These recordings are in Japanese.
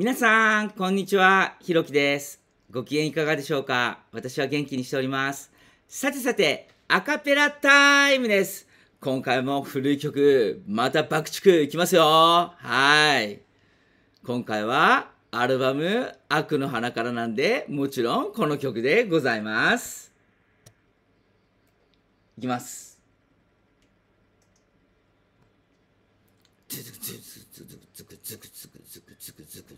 皆さん、こんにちは。ひろきです。ご機嫌いかがでしょうか私は元気にしております。さてさて、アカペラタイムです。今回も古い曲、また爆竹いきますよ。はい。今回は、アルバム、悪の花からなんで、もちろんこの曲でございます。いきます。ズクズクズクズクズクズクズクズクズク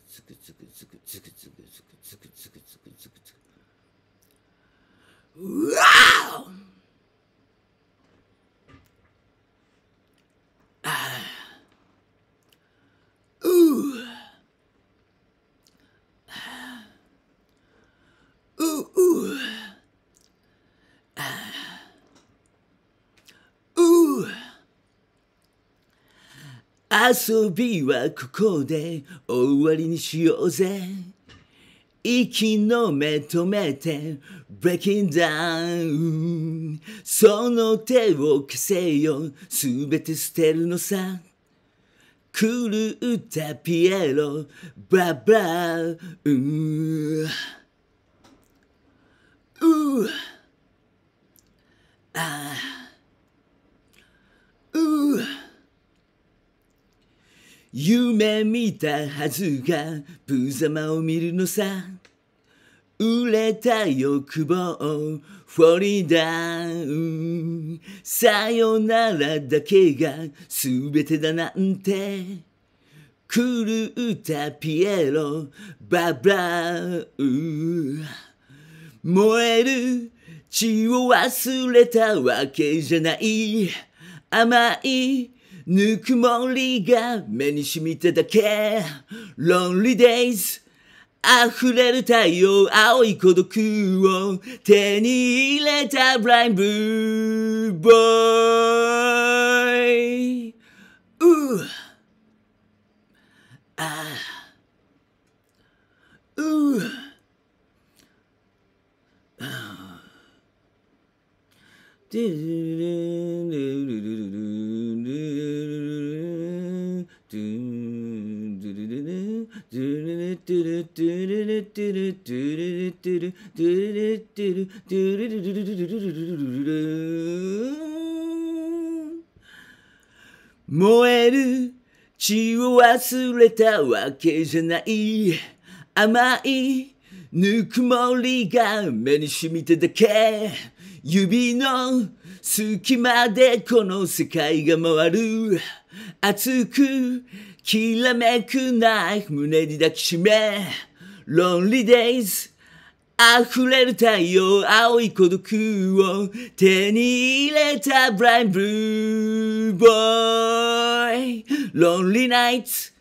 遊びはここで終わりにしようぜ息の目止めて Breaking down その手を消せよすべて捨てるのさ狂ったピエロブラブラうーうー夢見たはずが無様を見るのさ売れた欲望フォリダウンさよならだけが全てだなんて狂ったピエロバラウ燃える血を忘れたわけじゃない甘いぬくもりが目に染みただけ Lonely Days 溢れる太陽青い孤独を手に入れたブラインブーボーイうーあーうあ。でるるトゥルトゥルルトゥルトゥルルトゥルトゥルルトゥルトゥルルルルルルルルルルル燃える血を忘れたわけじゃない甘いぬくもりが目に染みただけ指の隙間でこの世界が回る熱くきらめくナイフ胸に抱きしめ、Lonely Days 溢れる太陽青い孤独を手に入れた i n イ Blue b o y Lonely Nights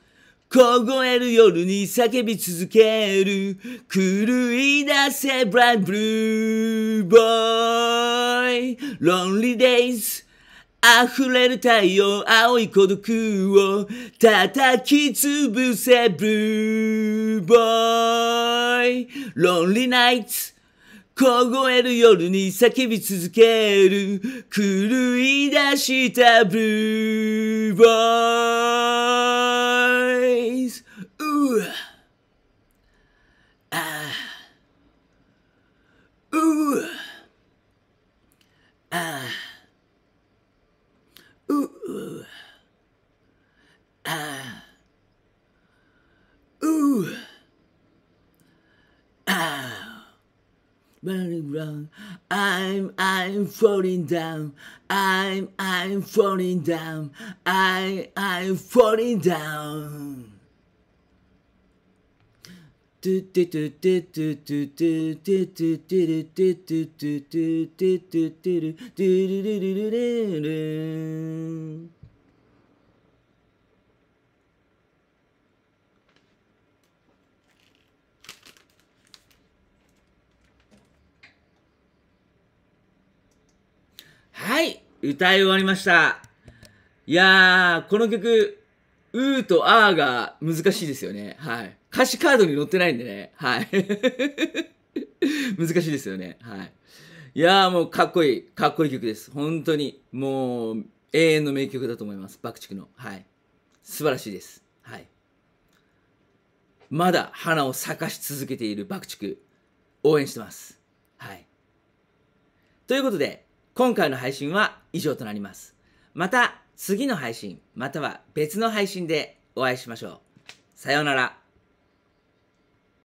凍える夜に叫び続ける狂い出せ i n イ Blue b o y Lonely Days 溢れる太陽、青い孤独を叩き潰せ、ブルーボーイ。ロンリーナイツ。凍える夜に叫び続ける。狂い出したブルーボーイうわ very wrong. I'm, I'm falling down. I'm, I'm falling down. I, I'm falling down. はい、歌い終わりました。いやー、この曲、うーとあーが難しいですよね。はい。歌詞カードに載ってないんでね。はい。難しいですよね。はい。いやーもうかっこいい、かっこいい曲です。本当に。もう、永遠の名曲だと思います。爆竹の。はい。素晴らしいです。はい。まだ花を咲かし続けている爆竹、応援してます。はい。ということで、今回の配信は以上となります。また次の配信、または別の配信でお会いしましょう。さようなら。